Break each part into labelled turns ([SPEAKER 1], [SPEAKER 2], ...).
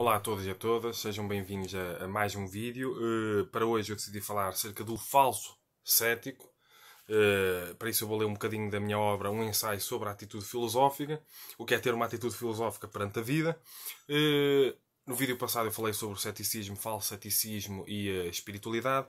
[SPEAKER 1] Olá a todos e a todas, sejam bem-vindos a, a, mais um vídeo. Uh, para hoje eu decidi falar acerca do falso cético. Uh, para isso eu vou ler um bocadinho da minha obra, um ensaio sobre a atitude filosófica, o que é ter uma atitude filosófica perante a vida. Uh, no vídeo passado eu falei sobre o ceticismo, falso ceticismo e a espiritualidade.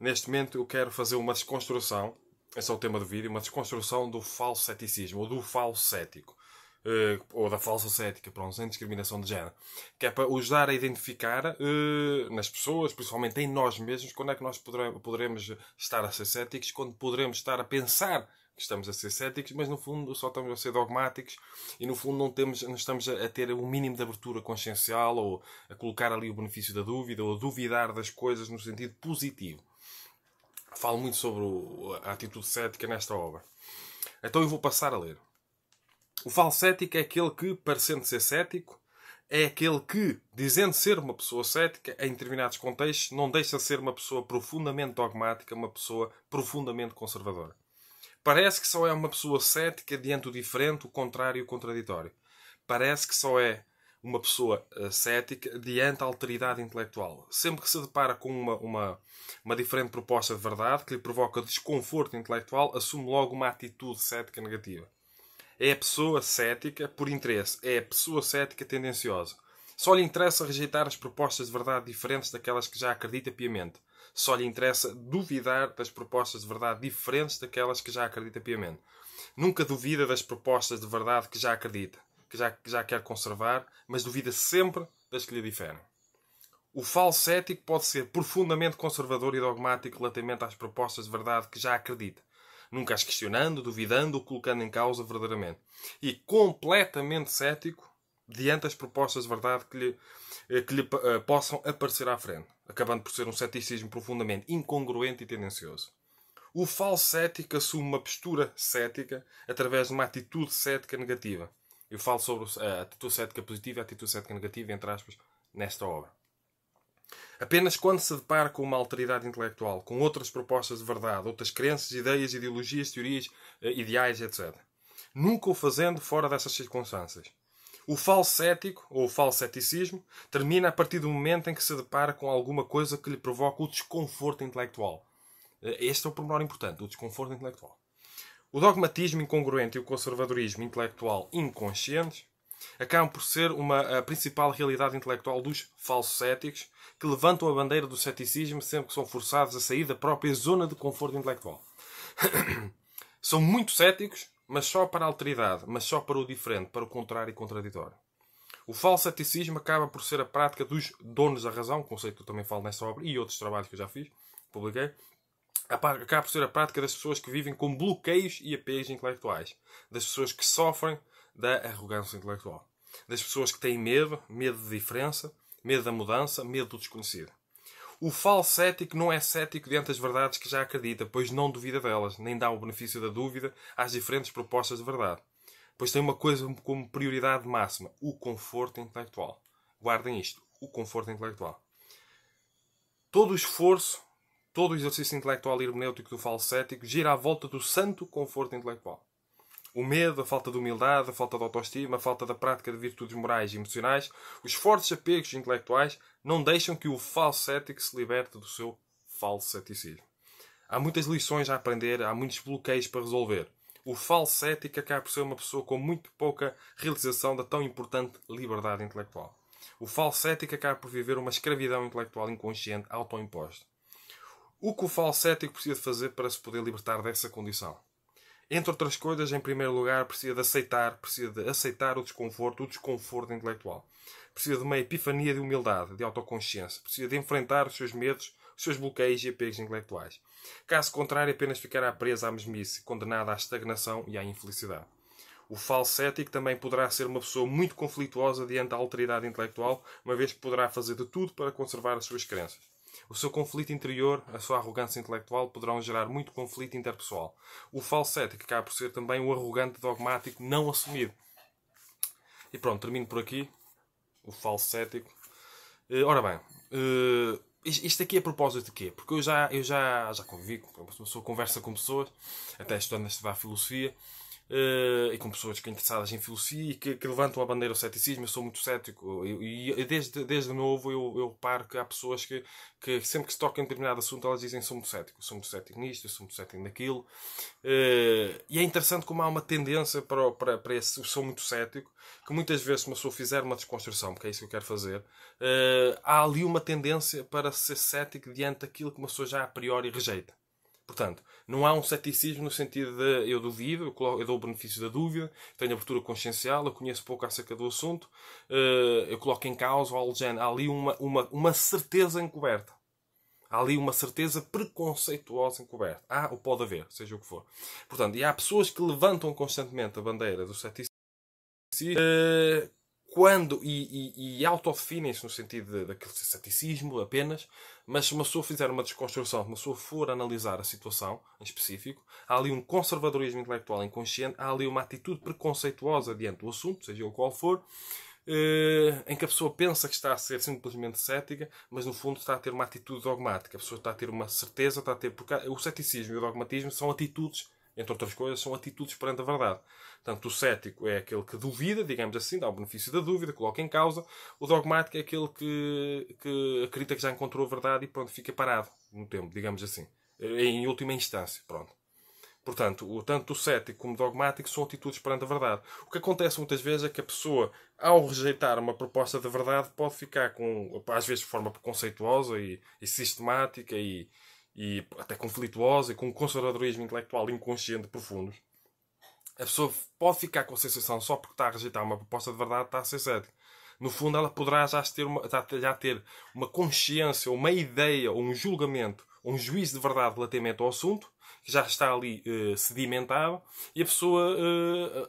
[SPEAKER 1] Neste momento eu quero fazer uma desconstrução, esse é o tema do vídeo, uma desconstrução do falso ceticismo, ou do falso cético. Eh, ou da falsa cética, pronto, sem discriminação de género, que é para ajudar a identificar uh, nas pessoas, principalmente em nós mesmos, quando é que nós podre poderemos estar a ser céticos, quando poderemos estar a pensar que estamos a ser céticos, mas no fundo só estamos a ser dogmáticos e no fundo não, temos, não estamos a, a ter o um mínimo de abertura consciencial ou a colocar ali o benefício da dúvida ou a duvidar das coisas no sentido positivo. Falo muito sobre o, a atitude cética nesta obra. Então eu vou passar a ler. O falso é aquele que, parecendo ser cético, é aquele que, dizendo ser uma pessoa cética, em determinados contextos, não deixa de ser uma pessoa profundamente dogmática, uma pessoa profundamente conservadora. Parece que só é uma pessoa cética diante do diferente, o contrário e o contraditório. Parece que só é uma pessoa eh, cética diante da alteridade intelectual. Sempre que se depara com uma, uma, uma diferente proposta de verdade que lhe provoca desconforto intelectual, assume logo uma atitude cética negativa é a pessoa cética por interesse, é a pessoa cética tendenciosa. Só lhe interessa rejeitar as propostas de verdade diferentes daquelas que já acredita piamente. Só lhe interessa duvidar das propostas de verdade diferentes daquelas que já acredita piamente. Nunca duvida das propostas de verdade que já acredita, que já, que já quer conservar, mas duvida sempre das que lhe diferem. O falso cético pode ser profundamente conservador e dogmático relativamente às propostas de verdade que já acredita, nunca as questionando, duvidando ou colocando em causa verdadeiramente. E completamente cético diante das propostas de verdade que lhe, eh, que lhe uh, possam aparecer à frente, acabando por ser um ceticismo profundamente incongruente e tendencioso. O falso cético assume uma postura cética através de uma atitude cética negativa. Eu falo sobre a atitude cética positiva e a atitude cética negativa, entre aspas, nesta obra. Apenas quando se depara com uma alteridade intelectual, com outras propostas de verdade, outras crenças, ideias, ideologias, teorias, eh, ideais, etc. Nunca o fazendo fora dessas circunstâncias. O falso cético, ou o falso ceticismo, termina a partir do momento em que se depara com alguma coisa que lhe provoca o desconforto intelectual. Eh, este é o pormenor importante, o desconforto intelectual. O dogmatismo incongruente e o conservadorismo intelectual inconscientes acabam por ser uma, a principal realidade intelectual dos falsos céticos, que levantam a bandeira do ceticismo sempre que são forçados a sair da própria zona de conforto intelectual. são muito céticos, mas só para a alteridade, mas só para o diferente, para o contrário e contraditório. O falso ceticismo acaba por ser a prática dos donos da razão, conceito que eu também falo nessa obra e outros trabalhos que eu já fiz, publiquei, acaba por ser a prática das pessoas que vivem com bloqueios e apegos intelectuais, das pessoas que sofrem da arrogância intelectual. Das pessoas que têm medo, medo de diferença, medo da mudança, medo do desconhecido. O falso cético não é cético diante das verdades que já acredita, pois não duvida delas, nem dá o benefício da dúvida às diferentes propostas de verdade. Pois tem uma coisa como prioridade máxima: o conforto intelectual. Guardem isto: o conforto intelectual. Todo o esforço, todo o exercício intelectual e hermenêutico do falso cético gira à volta do santo conforto intelectual. O medo, a falta de humildade, a falta de autoestima, a falta da prática de virtudes morais e emocionais, os fortes apegos intelectuais não deixam que o falso ético se liberte do seu falso ceticismo. Há muitas lições a aprender, há muitos bloqueios para resolver. O falso ético acaba por ser uma pessoa com muito pouca realização da tão importante liberdade intelectual. O falso ético acaba por viver uma escravidão intelectual inconsciente autoimposta. O que o falso ético precisa fazer para se poder libertar dessa condição? Entre outras coisas, em primeiro lugar, precisa de aceitar, precisa de aceitar o desconforto, o desconforto intelectual. Precisa de uma epifania de humildade, de autoconsciência. Precisa de enfrentar os seus medos, os seus bloqueios e apegos intelectuais. Caso contrário, apenas ficará presa à mesmice, condenada à estagnação e à infelicidade. O falso ético também poderá ser uma pessoa muito conflituosa diante da alteridade intelectual, uma vez que poderá fazer de tudo para conservar as suas crenças. O seu conflito interior, a sua arrogância intelectual poderão gerar muito conflito interpessoal. O falsete, que acaba por ser também o arrogante dogmático não assumido. E pronto, termino por aqui. O falso cético. Eh, ora bem, eh, isto aqui é a propósito de quê? Porque eu já, eu já, já convivi, uma pessoa conversa com pessoas, até estudando a estudar filosofia, eh, e com pessoas que interessadas em filosofia e que, que levantam a bandeira do ceticismo. Eu sou muito cético e, desde, desde novo eu, eu reparo que há pessoas que, que sempre que se toca em determinado assunto elas dizem sou muito cético, sou muito cético nisto, sou muito cético naquilo. Eh, e é interessante como há uma tendência para, para, para esse sou muito cético que muitas vezes se uma pessoa fizer uma desconstrução, porque é isso que eu quero fazer, eh, há ali uma tendência para ser cético diante daquilo que uma pessoa já a priori rejeita. Portanto, não há um ceticismo no sentido de eu duvido, eu, dou o benefício da dúvida, tenho abertura consciencial, eu conheço pouco acerca do assunto, eh, eu coloco em causa ou algo Há ali uma, uma, uma certeza encoberta. Há ali uma certeza preconceituosa encoberta. Há ou pode haver, seja o que for. Portanto, e há pessoas que levantam constantemente a bandeira do ceticismo eh, quando. e, e, e autodefinem-se no sentido daquele ceticismo apenas, mas se uma pessoa fizer uma desconstrução, se uma pessoa for analisar a situação em específico, há ali um conservadorismo intelectual inconsciente, há ali uma atitude preconceituosa diante do assunto, seja o qual for. Eh, em que a pessoa pensa que está a ser simplesmente cética, mas no fundo está a ter uma atitude dogmática. A pessoa está a ter uma certeza, está a ter. Porque o ceticismo e o dogmatismo são atitudes entre outras coisas, são atitudes perante a verdade. Portanto, o cético é aquele que duvida, digamos assim, dá o benefício da dúvida, coloca em causa. O dogmático é aquele que, que acredita que já encontrou a verdade e pronto, fica parado no tempo, digamos assim. Eh, em última instância, pronto. Portanto, tanto o cético como o dogmático são atitudes perante a verdade. O que acontece muitas vezes é que a pessoa, ao rejeitar uma proposta de verdade, pode ficar com, às vezes de forma preconceituosa e, e sistemática e, e até conflituosa e com um conservadorismo intelectual inconsciente profundo, a pessoa pode ficar com a sensação só porque está a rejeitar uma proposta de verdade, está a ser cética. No fundo, ela poderá já ter uma, já ter uma consciência, uma ideia, ou um julgamento, um juízo de verdade relativamente ao assunto, que já está ali eh, sedimentado, e a pessoa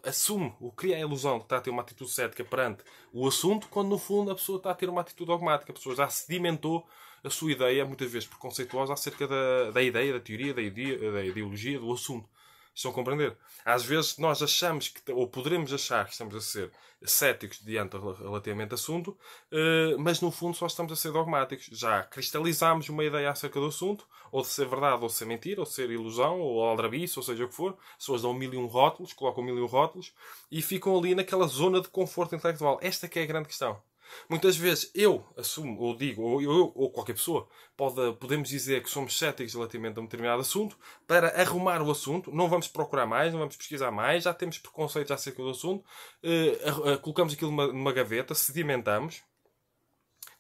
[SPEAKER 1] eh, assume ou cria a ilusão de que está a ter uma atitude cética perante o assunto, quando no fundo a pessoa está a ter uma atitude dogmática. A pessoa já sedimentou a sua ideia, muitas vezes preconceituosa, acerca da, da ideia, da teoria, da, ideia, da ideologia, do assunto. Estão a compreender? Às vezes nós achamos que, ou poderemos achar que estamos a ser céticos diante relativamente assunto, eh, mas no fundo só estamos a ser dogmáticos. Já cristalizámos uma ideia acerca do assunto, ou de ser verdade, ou de ser mentira, ou de ser ilusão, ou aldrabice, ou seja o que for. As pessoas dão mil e um rótulos, colocam mil e um rótulos, e ficam ali naquela zona de conforto intelectual. Esta que é a grande questão. Muitas vezes eu assumo, ou digo, ou eu, ou qualquer pessoa, pode, podemos dizer que somos céticos relativamente a um determinado assunto, para arrumar o assunto, não vamos procurar mais, não vamos pesquisar mais, já temos preconceitos acerca do assunto, uh, uh, colocamos aquilo numa, numa gaveta, sedimentamos,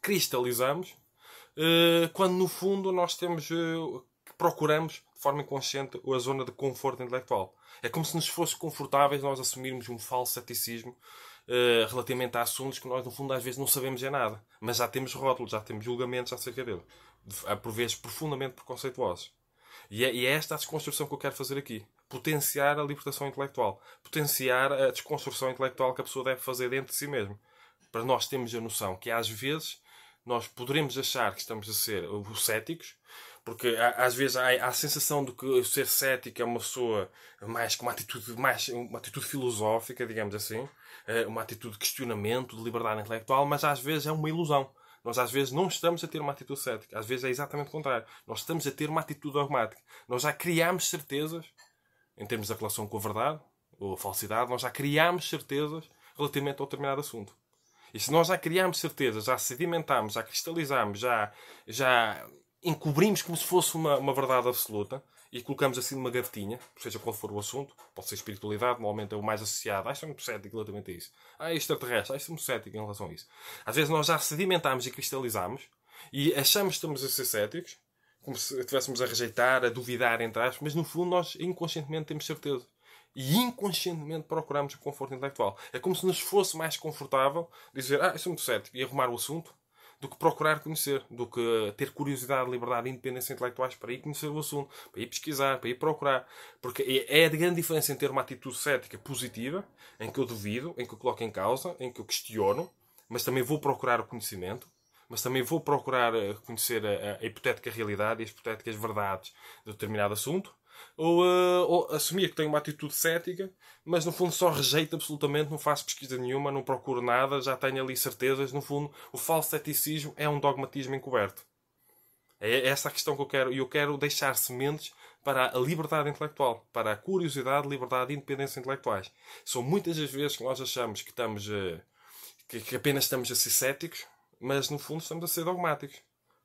[SPEAKER 1] cristalizamos, uh, quando no fundo nós temos procuramos de forma inconsciente a zona de conforto intelectual. É como se nos fosse confortáveis nós assumirmos um falso ceticismo eh, relativamente a assuntos que nós, no fundo, às vezes não sabemos é nada. Mas já temos rótulos, já temos julgamentos acerca dele. Por vezes profundamente preconceituosos. E é, e é esta a desconstrução que eu quero fazer aqui. Potenciar a libertação intelectual. Potenciar a desconstrução intelectual que a pessoa deve fazer dentro de si mesmo. Para nós termos a noção que, às vezes, nós poderemos achar que estamos a ser céticos, porque às vezes há, a sensação de que ser cético é uma pessoa mais com uma atitude, mais, uma atitude filosófica, digamos assim, eh, uma atitude de questionamento, de liberdade intelectual, mas às vezes é uma ilusão. Nós às vezes não estamos a ter uma atitude cética, às vezes é exatamente o contrário. Nós estamos a ter uma atitude dogmática. Nós já criamos certezas em termos da relação com a verdade ou a falsidade, nós já criamos certezas relativamente a um determinado assunto. E se nós já criamos certezas, já sedimentámos, já cristalizámos, já, já encobrimos como se fosse uma, uma verdade absoluta e colocamos assim numa gavetinha, seja qual for o assunto, pode ser espiritualidade, normalmente é o mais associado. Ah, estou-me é cético relativamente a isso. Ah, extraterrestre, é ah, estou-me é cético em relação a isso. Às vezes nós já sedimentámos e cristalizámos e achamos que estamos a ser céticos, como se estivéssemos a rejeitar, a duvidar, entre aspas, mas no fundo nós inconscientemente temos certeza. E inconscientemente procuramos o conforto intelectual. É como se nos fosse mais confortável dizer, ah, eu sou muito cético, e arrumar o assunto do que procurar conhecer, do que ter curiosidade, liberdade, independência intelectuais para ir conhecer o assunto, para ir pesquisar, para ir procurar. Porque é a é grande diferença em ter uma atitude cética positiva, em que eu duvido, em que eu coloco em causa, em que eu questiono, mas também vou procurar o conhecimento, mas também vou procurar eh, conhecer a, hipotética realidade e as hipotéticas verdades de determinado assunto. Ou, uh, ou, assumia que tem uma atitude cética, mas no fundo só rejeita absolutamente, não faz pesquisa nenhuma, não procura nada, já tem ali certezas. No fundo, o falso ceticismo é um dogmatismo encoberto. É essa a questão que eu quero. E eu quero deixar sementes para a liberdade intelectual, para a curiosidade, liberdade e independência intelectuais. São muitas as vezes que nós achamos que estamos. Uh, que apenas estamos a ser céticos, mas no fundo estamos a ser dogmáticos.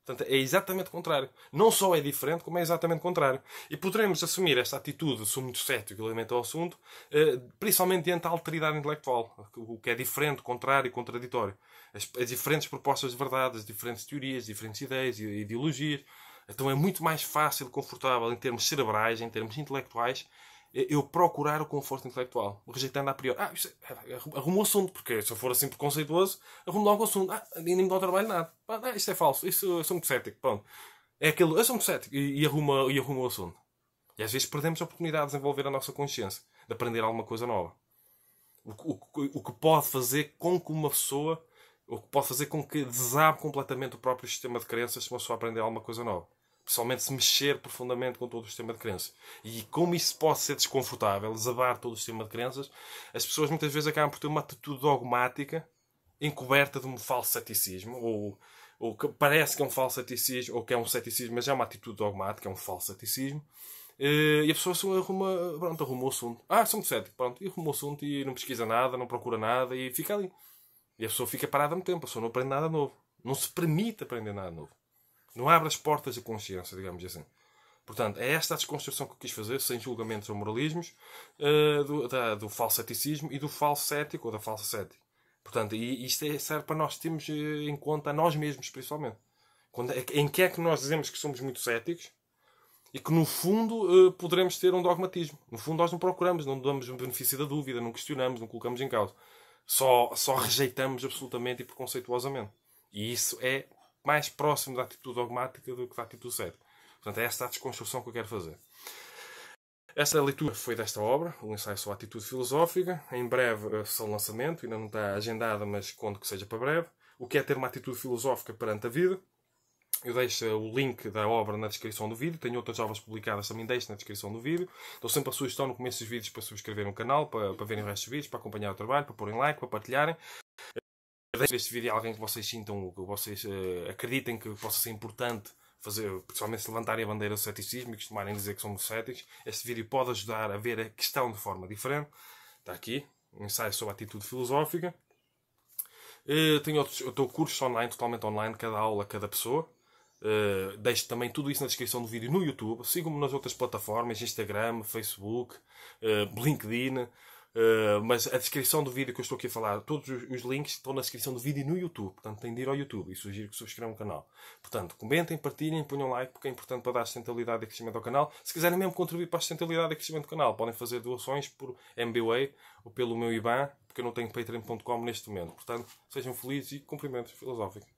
[SPEAKER 1] Portanto, é exatamente o contrário. Não só é diferente, como é exatamente o contrário. E poderemos assumir esta atitude sou muito cético que lamento o assunto, eh, principalmente diante da alteridade intelectual, o que é diferente, contrário e contraditório. As, as, diferentes propostas de verdade, as diferentes teorias, as diferentes ideias e ideologias. Então é muito mais fácil, confortável, em termos cerebrais, em termos intelectuais, eu procurar o conforto intelectual, rejeitando a priori. Ah, é, é, é, arrumo o assunto, porque se eu for assim preconceituoso, arrumo logo o assunto. Ah, nem me dá trabalho nada. Ah, isto é falso, isso, eu sou muito cético. Pronto. É aquilo, eu sou muito cético. E, e, e arrumo o assunto. E às vezes perdemos a oportunidade de desenvolver a nossa consciência, de aprender alguma coisa nova. O, o, o que pode fazer com que uma pessoa, o que pode fazer com que desabe completamente o próprio sistema de crenças se uma pessoa aprender alguma coisa nova pessoalmente se mexer profundamente com todo o sistema de crença. E como isso pode ser desconfortável, desabar todo o sistema de crenças, as pessoas muitas vezes acabam por ter uma atitude dogmática encoberta de um falso ceticismo, ou, ou que parece que é um falso ceticismo, ou que é um ceticismo, mas é uma atitude dogmática, é um falso ceticismo. Eh, e a pessoa se arruma, pronto, arrumou o assunto. Ah, sou muito cético, pronto, e arrumou o assunto e não pesquisa nada, não procura nada e fica ali. E a pessoa fica parada no tempo, a pessoa não aprende nada novo. Não se permite aprender nada novo. Não abre as portas da consciência, digamos assim. Portanto, é esta a desconstrução que eu quis fazer, sem julgamentos ou moralismos, uh, do, da, do falso ceticismo e do falso cético ou da falsa cética. Portanto, e isto é, serve para nós termos eh, em conta a nós mesmos, principalmente. Quando, é em que é que nós dizemos que somos muito céticos e que, no fundo, uh, poderemos ter um dogmatismo. No fundo, nós não procuramos, não damos o benefício da dúvida, não questionamos, não colocamos em causa. Só, só rejeitamos absolutamente e preconceituosamente. E isso é mais próximo da atitude dogmática do que da atitude séria, Portanto, é esta a desconstrução que eu quero fazer. Esta leitura foi desta obra, o ensaio sobre a atitude filosófica. Em breve eh, será o lançamento, ainda não está agendada, mas conto que seja para breve. O que é ter uma atitude filosófica perante a vida? Eu deixo o link da obra na descrição do vídeo. Tenho outras obras publicadas, também deixo na descrição do vídeo. Dou sempre a sugestão no começo dos vídeos para subscreverem o canal, para, para verem o resto dos vídeos, para acompanhar o trabalho, para porem like, para partilharem. Se este vídeo alguém que vocês sintam, que vocês uh, acreditem que possa ser importante fazer, principalmente se levantarem a bandeira do ceticismo e costumarem dizer que somos céticos. Este vídeo pode ajudar a ver a questão de forma diferente. Está aqui, um ensaio sobre a atitude filosófica. Uh, tenho outros, eu estou cursos online, totalmente online, cada aula, cada pessoa. Uh, deixo também tudo isso na descrição do vídeo no YouTube. Sigam-me nas outras plataformas, Instagram, Facebook, uh, LinkedIn. Ah, mas a descrição do vídeo que eu estou aqui a falar, todos os links estão na descrição do vídeo e no YouTube. Portanto, têm de ir ao YouTube e sugiro que subscrevam o canal. Portanto, comentem, partilhem, ponham like, porque é importante para dar sustentabilidade e crescimento ao canal. Se quiserem mesmo contribuir para a sustentabilidade e crescimento do canal, podem fazer doações por MBWay ou pelo meu IBAN, porque eu não tenho patreon.com neste momento. Portanto, sejam felizes e cumprimentos filosóficos.